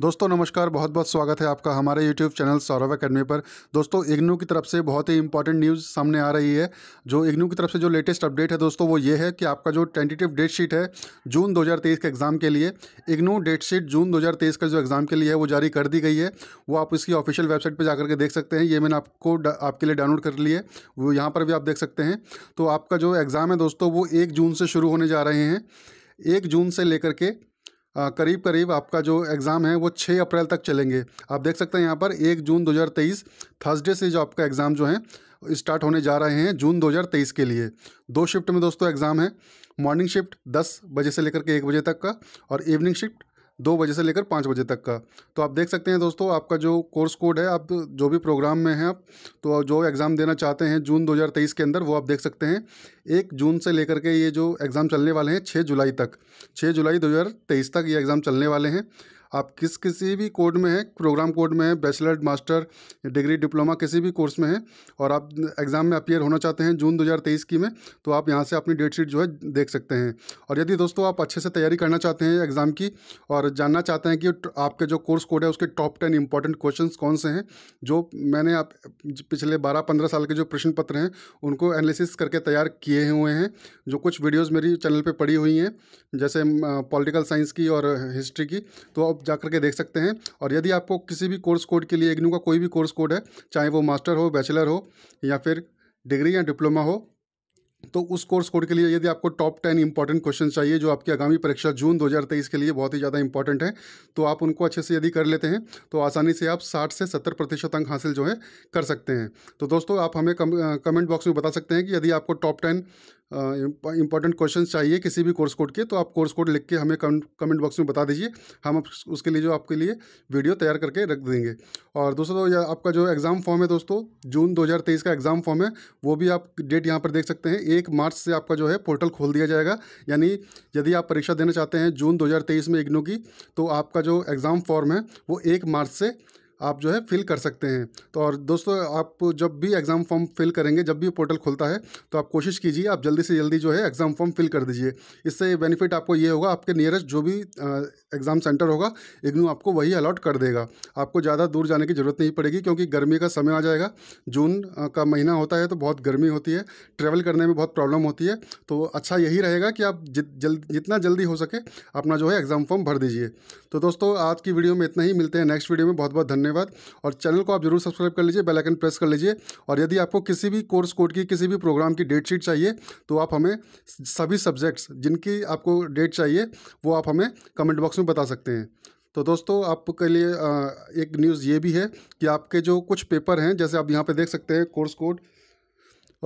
दोस्तों नमस्कार बहुत बहुत स्वागत है आपका हमारे यूट्यूब चैनल सौरभ अकेडमी पर दोस्तों इग्नू की तरफ से बहुत ही इंपॉर्टेंट न्यूज़ सामने आ रही है जो इग्नू की तरफ से जो लेटेस्ट अपडेट है दोस्तों वो ये है कि आपका जो टेंटेटिव डेट शीट है जून 2023 के एग्ज़ाम के लिए इग्नू डेट शीट जून दो का जो एग्ज़ाम के लिए है वो जारी कर दी गई है वो आप इसकी ऑफिशियल वेबसाइट पर जाकर के देख सकते हैं ये मैंने आपको आपके लिए डाउनलोड कर लिए वो यहाँ पर भी आप देख सकते हैं तो आपका जो एग्ज़ाम है दोस्तों वो एक जून से शुरू होने जा रहे हैं एक जून से लेकर के करीब करीब आपका जो एग्ज़ाम है वो 6 अप्रैल तक चलेंगे आप देख सकते हैं यहाँ पर एक जून 2023 थर्सडे से जो आपका एग्ज़ाम जो है स्टार्ट होने जा रहे हैं जून 2023 के लिए दो शिफ्ट में दोस्तों एग्ज़ाम है मॉर्निंग शिफ्ट 10 बजे से लेकर के एक बजे तक का और इवनिंग शिफ्ट दो बजे से लेकर पाँच बजे तक का तो आप देख सकते हैं दोस्तों आपका जो कोर्स कोड है आप जो भी प्रोग्राम में हैं आप तो जो एग्ज़ाम देना चाहते हैं जून 2023 के अंदर वो आप देख सकते हैं एक जून से लेकर के ये जो एग्ज़ाम चलने वाले हैं छः जुलाई तक छः जुलाई दो तक ये एग्ज़ाम चलने वाले हैं आप किस किसी भी कोड में है प्रोग्राम कोड में है बैचलर मास्टर डिग्री डिप्लोमा किसी भी कोर्स में है और आप एग्ज़ाम में अपियर होना चाहते हैं जून 2023 की में तो आप यहाँ से अपनी डेट शीट जो है देख सकते हैं और यदि दोस्तों आप अच्छे से तैयारी करना चाहते हैं एग्ज़ाम की और जानना चाहते हैं कि आपके जो कोर्स कोड है उसके टॉप टेन इंपॉर्टेंट क्वेश्चन कौन से हैं जो मैंने आप पिछले बारह पंद्रह साल के जो प्रश्न पत्र हैं उनको एनालिसिस करके तैयार किए हुए हैं जो कुछ वीडियोज़ मेरी चैनल पर पड़ी हुई हैं जैसे पॉलिटिकल साइंस की और हिस्ट्री की तो अब जा करके देख सकते हैं और यदि आपको किसी भी कोर्स कोड के लिए इग्नू का कोई भी कोर्स कोड है चाहे वो मास्टर हो बैचलर हो या फिर डिग्री या डिप्लोमा हो तो उस कोर्स कोड के लिए यदि आपको टॉप टेन इंपॉर्टेंट क्वेश्चन चाहिए जो आपकी आगामी परीक्षा जून 2023 के लिए बहुत ही ज़्यादा इंपॉर्टेंट है तो आप उनको अच्छे से यदि कर लेते हैं तो आसानी से आप 60 से 70 प्रतिशत अंक हासिल जो है कर सकते हैं तो दोस्तों आप हमें कम, कमेंट बॉक्स में बता सकते हैं कि यदि आपको टॉप टेन इंपॉर्टेंट क्वेश्चन चाहिए किसी भी कोर्स कोड के तो आप कोर्स कोड लिख के हमें कमेंट बॉक्स में बता दीजिए हम उसके लिए जो आपके लिए वीडियो तैयार करके रख देंगे और दोस्तों तो आपका जो एग्ज़ाम फॉर्म है दोस्तों जून 2023 का एग्ज़ाम फॉर्म है वो भी आप डेट यहाँ पर देख सकते हैं एक मार्च से आपका जो है पोर्टल खोल दिया जाएगा यानी यदि आप परीक्षा देना चाहते हैं जून दो में इग्नू की तो आपका जो एग्ज़ाम फॉर्म है वो एक मार्च से आप जो है फिल कर सकते हैं तो और दोस्तों आप जब भी एग्ज़ाम फॉर्म फिल करेंगे जब भी पोर्टल खुलता है तो आप कोशिश कीजिए आप जल्दी से जल्दी जो है एग्ज़ाम फॉर्म फिल कर दीजिए इससे बेनिफिट आपको ये होगा आपके नियरेस्ट जो भी एग्ज़ाम सेंटर होगा इग्नू आपको वही अलाट कर देगा आपको ज़्यादा दूर जाने की ज़रूरत नहीं पड़ेगी क्योंकि गर्मी का समय आ जाएगा जून का महीना होता है तो बहुत गर्मी होती है ट्रैवल करने में बहुत प्रॉब्लम होती है तो अच्छा यही रहेगा कि आप जित जितना जल्दी हो सके अपना जो है एग्ज़ाम फॉर्म भर दीजिए तो दोस्तों आज की वीडियो में इतना ही मिलते हैं नेक्स्ट वीडियो में बहुत बहुत धन्यवाद धन्यवाद और चैनल को आप जरूर सब्सक्राइब कर लीजिए बेलाइकन प्रेस कर लीजिए और यदि आपको किसी भी कोर्स कोड की किसी भी प्रोग्राम की डेट शीट चाहिए तो आप हमें सभी सब्जेक्ट्स जिनकी आपको डेट चाहिए वो आप हमें कमेंट बॉक्स में बता सकते हैं तो दोस्तों आपके लिए एक न्यूज़ ये भी है कि आपके जो कुछ पेपर हैं जैसे आप यहाँ पे देख सकते हैं कोर्स कोड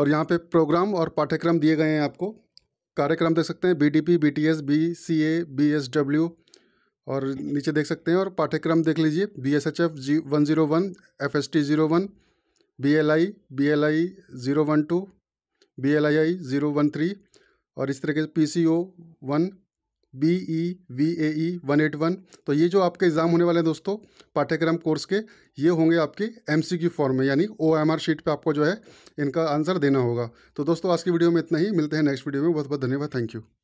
और यहाँ पे प्रोग्राम और पाठ्यक्रम दिए गए हैं आपको कार्यक्रम देख सकते हैं B D P B T S B C A B S W और नीचे देख सकते हैं और पाठ्यक्रम देख लीजिए B S H F G one zero one F S T zero one B L I B L I zero one two B L I I zero one three और इस तरह के P C O one B E V A E one eight one तो ये जो आपके exam होने वाले हैं दोस्तों पाठ्यक्रम कोर्स के ये होंगे आपके एम सी क्यू फॉर्म में यानी ओ एम आर शीट पर आपको जो है इनका आंसर देना होगा तो दोस्तों आज की वीडियो में इतना ही मिलते हैं नेक्स्ट वीडियो में बहुत बहुत धन्यवाद थैंक यू